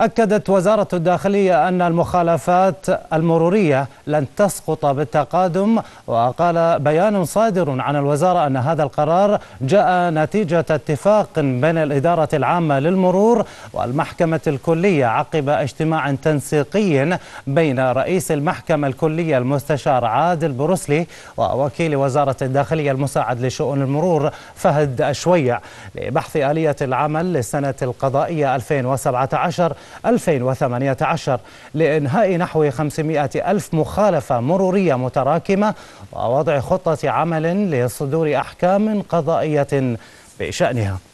أكدت وزارة الداخلية أن المخالفات المرورية لن تسقط بالتقادم وقال بيان صادر عن الوزارة أن هذا القرار جاء نتيجة اتفاق بين الإدارة العامة للمرور والمحكمة الكلية عقب اجتماع تنسيقي بين رئيس المحكمة الكلية المستشار عادل بروسلي ووكيل وزارة الداخلية المساعد لشؤون المرور فهد أشويع لبحث آلية العمل للسنة القضائية 2017 2018 لإنهاء نحو 500 ألف مخالفة مرورية متراكمة ووضع خطة عمل لصدور أحكام قضائية بشأنها